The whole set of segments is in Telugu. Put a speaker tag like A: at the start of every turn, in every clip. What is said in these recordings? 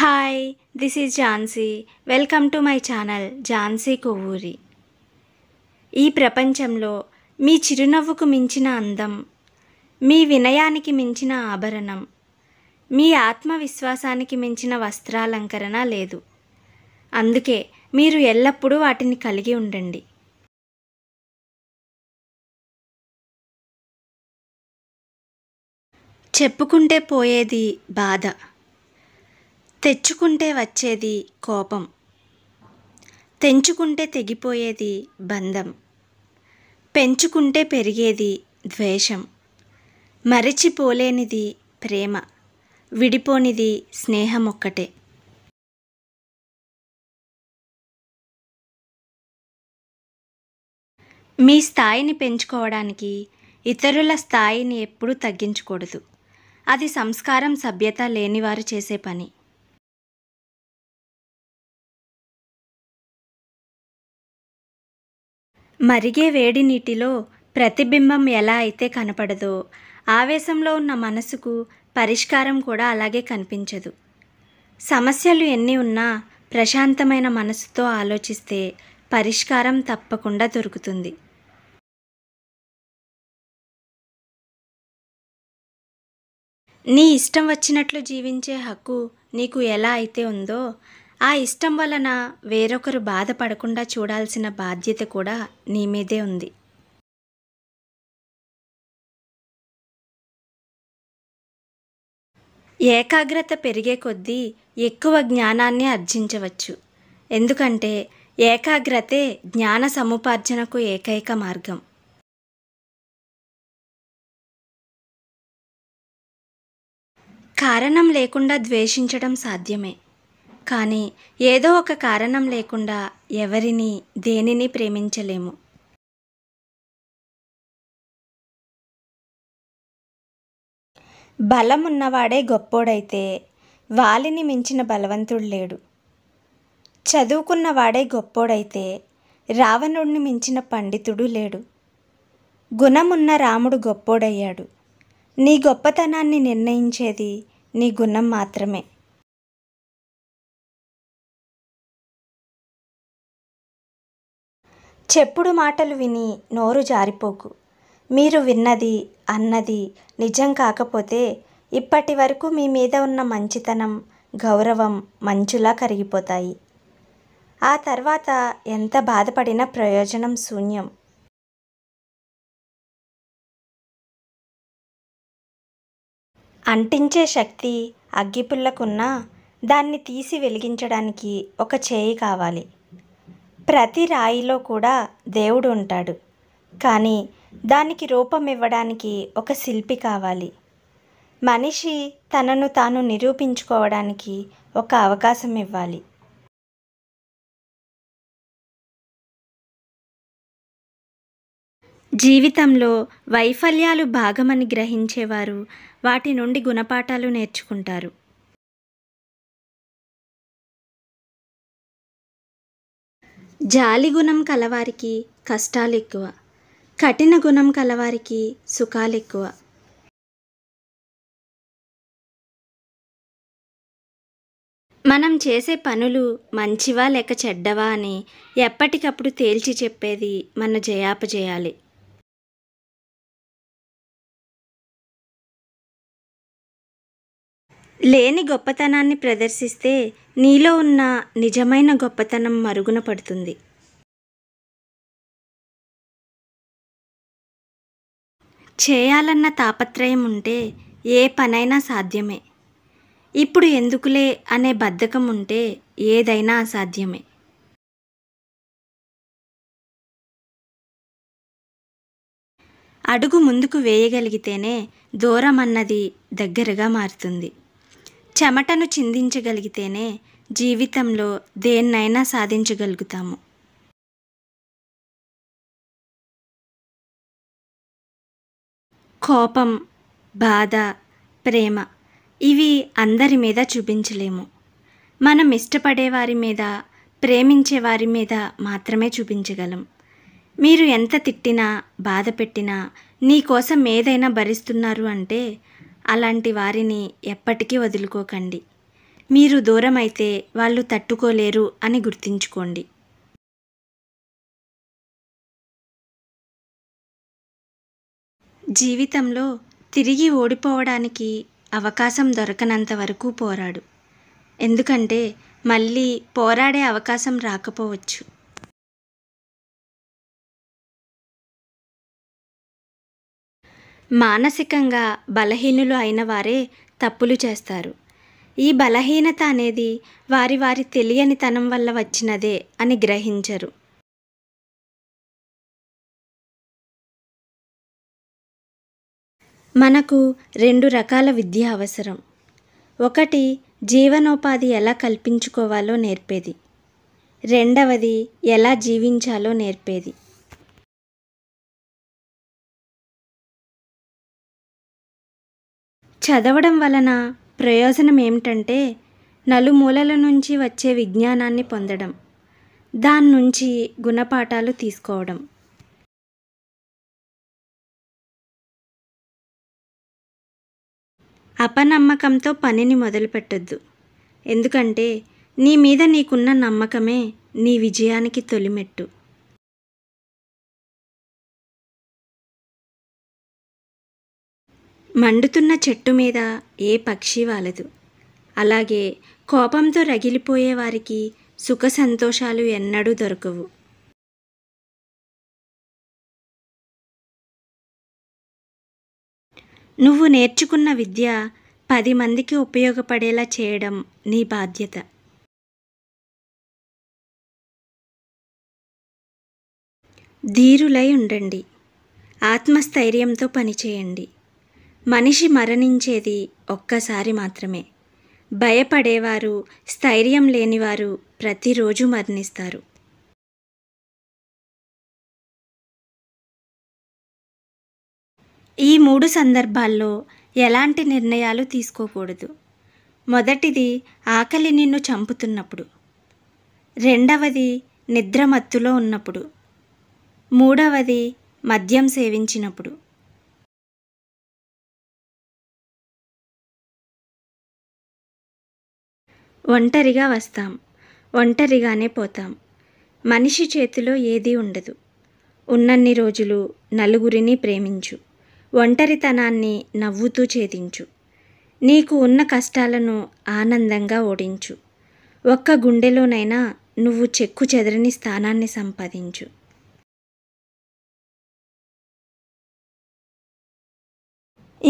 A: hi this is Jhansi welcome to my channel Jhansi Kovvuri ఈ ప్రపంచంలో మీ చిరునవ్వుకు మించిన అందం మీ వినయానికి మించిన ఆభరణం మీ ఆత్మవిశ్వాసానికి మించిన వస్త్రాలంకరణ లేదు అందుకే మీరు ఎల్లప్పుడూ వాటిని కలిగి ఉండండి చెప్పుకుంటే పోయేది బాధ తెచ్చుకుంటే వచ్చేది కోపం తెంచుకుంటే తెగిపోయేది బంధం పెంచుకుంటే పెరిగేది ద్వేషం మరిచిపోలేనిది ప్రేమ విడిపోనిది స్నేహం ఒక్కటే మీ స్థాయిని పెంచుకోవడానికి ఇతరుల స్థాయిని ఎప్పుడూ తగ్గించకూడదు అది సంస్కారం సభ్యత లేనివారు చేసే పని మరిగే వేడి నీటిలో ప్రతిబింబం ఎలా అయితే కనపడదో ఆవేశంలో ఉన్న మనసుకు పరిష్కారం కూడా అలాగే కనిపించదు సమస్యలు ఎన్ని ఉన్నా ప్రశాంతమైన మనసుతో ఆలోచిస్తే పరిష్కారం తప్పకుండా దొరుకుతుంది నీ ఇష్టం వచ్చినట్లు జీవించే హక్కు నీకు ఎలా అయితే ఉందో ఆ ఇష్టం వలన వేరొకరు బాధపడకుండా చూడాల్సిన బాధ్యత కూడా నీ మీదే ఉంది ఏకాగ్రత పెరిగే కొద్దీ ఎక్కువ జ్ఞానాన్ని అర్జించవచ్చు ఎందుకంటే ఏకాగ్రతే జ్ఞాన సముపార్జనకు ఏకైక మార్గం కారణం లేకుండా ద్వేషించడం సాధ్యమే కానీ ఏదో ఒక కారణం లేకుండా ఎవరిని దేనిని
B: ప్రేమించలేము
A: బలం ఉన్నవాడే గొప్పోడైతే వాలిని మించిన బలవంతుడు లేడు చదువుకున్నవాడే గొప్పోడైతే రావణుడిని మించిన పండితుడు లేడు గుణమున్న రాముడు గొప్పోడయ్యాడు నీ గొప్పతనాన్ని నిర్ణయించేది నీ గుణం మాత్రమే చెప్పుడు మాటలు విని నోరు జారిపోకు మీరు విన్నది అన్నది నిజం కాకపోతే ఇప్పటి వరకు మీ మీద ఉన్న మంచితనం గౌరవం మంచులా కరిగిపోతాయి ఆ తర్వాత ఎంత బాధపడిన ప్రయోజనం శూన్యం అంటించే శక్తి అగ్గిపుల్లకున్నా దాన్ని తీసి వెలిగించడానికి ఒక చేయి కావాలి ప్రతి రాయిలో కూడా దేవుడు ఉంటాడు కానీ దానికి రూపం ఇవ్వడానికి ఒక శిల్పి కావాలి మనిషి తనను తాను నిరూపించుకోవడానికి ఒక అవకాశం ఇవ్వాలి జీవితంలో వైఫల్యాలు భాగమని గ్రహించేవారు వాటి నుండి గుణపాఠాలు నేర్చుకుంటారు
B: జాలి గుణం కలవారికి కష్టాలు ఎక్కువ కఠిన గుణం కలవారికి సుఖాలు ఎక్కువ
A: మనం చేసే పనులు మంచివా లేక చెడ్డవా అని ఎప్పటికప్పుడు తేల్చి చెప్పేది మన జయాపజేయాలి లేని గొప్పతనాన్ని ప్రదర్శిస్తే నీలో ఉన్న నిజమైన గొప్పతనం మరుగున పడుతుంది
B: చేయాలన్న
A: తాపత్రయం ఉంటే ఏ పనైనా సాధ్యమే ఇప్పుడు ఎందుకులే అనే బద్ధకం ఉంటే ఏదైనా అసాధ్యమే అడుగు ముందుకు వేయగలిగితేనే దూరం అన్నది దగ్గరగా మారుతుంది చెమటను చిందించగలిగితేనే జీవితంలో దేన్నైనా సాధించగలుగుతాము కోపం బాధ ప్రేమ ఇవి అందరి మీద చూపించలేము మనం ఇష్టపడే వారి మీద ప్రేమించే వారి మీద మాత్రమే చూపించగలం మీరు ఎంత తిట్టినా బాధ పెట్టినా నీకోసం ఏదైనా భరిస్తున్నారు అంటే అలాంటి వారిని ఎప్పటికీ వదులుకోకండి మీరు దూరం అయితే వాళ్ళు తట్టుకోలేరు అని గుర్తుంచుకోండి
B: జీవితంలో
A: తిరిగి ఓడిపోవడానికి అవకాశం దొరకనంత వరకు పోరాడు ఎందుకంటే మళ్ళీ పోరాడే అవకాశం రాకపోవచ్చు
B: మానసికంగా
A: బలహీనులు అయిన వారే తప్పులు చేస్తారు ఈ బలహీనత అనేది వారి వారి తెలియని తనం వల్ల వచ్చినదే అని గ్రహించరు మనకు రెండు రకాల విద్య అవసరం ఒకటి జీవనోపాధి ఎలా కల్పించుకోవాలో నేర్పేది రెండవది ఎలా జీవించాలో నేర్పేది చదవడం వలన ప్రయోజనం ఏమిటంటే నలుమూలల నుంచి వచ్చే విజ్ఞానాన్ని పొందడం దాని నుంచి గుణపాఠాలు తీసుకోవడం అపనమ్మకంతో పనిని మొదలుపెట్టొద్దు ఎందుకంటే నీ మీద నీకున్న నమ్మకమే నీ విజయానికి తొలిమెట్టు మండుతున్న చెట్టు మీద ఏ పక్షి వాలదు అలాగే కోపంతో రగిలిపోయే వారికి సుఖ సంతోషాలు ఎన్నడూ దొరకవు
B: నువ్వు నేర్చుకున్న విద్య పది మందికి ఉపయోగపడేలా చేయడం నీ బాధ్యత
A: ధీరులై ఉండండి ఆత్మస్థైర్యంతో పనిచేయండి మనిషి మరణించేది ఒక్కసారి మాత్రమే భయపడేవారు స్థైర్యం లేనివారు ప్రతిరోజు మరణిస్తారు ఈ మూడు సందర్భాల్లో ఎలాంటి నిర్ణయాలు తీసుకోకూడదు మొదటిది ఆకలి నిన్ను చంపుతున్నప్పుడు రెండవది నిద్రమత్తులో ఉన్నప్పుడు మూడవది మద్యం సేవించినప్పుడు ఒంటరిగా వస్తాం ఒంటరిగానే పోతాం మనిషి చేతిలో ఏదీ ఉండదు ఉన్నన్ని రోజులు నలుగురిని ప్రేమించు ఒంటరితనాన్ని నవ్వుతూ ఛేదించు నీకు ఉన్న కష్టాలను ఆనందంగా ఓడించు ఒక్క గుండెలోనైనా నువ్వు చెక్కు చెదరని స్థానాన్ని సంపాదించు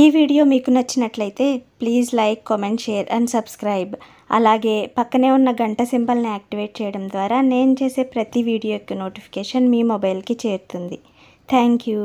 A: ఈ వీడియో మీకు నచ్చినట్లయితే please like comment share and subscribe అలాగే పక్కనే ఉన్న గంట సింబల్ని యాక్టివేట్ చేయడం ద్వారా నేను చేసే ప్రతి వీడియో యొక్క నోటిఫికేషన్ మీ మొబైల్కి చేరుతుంది థ్యాంక్ యూ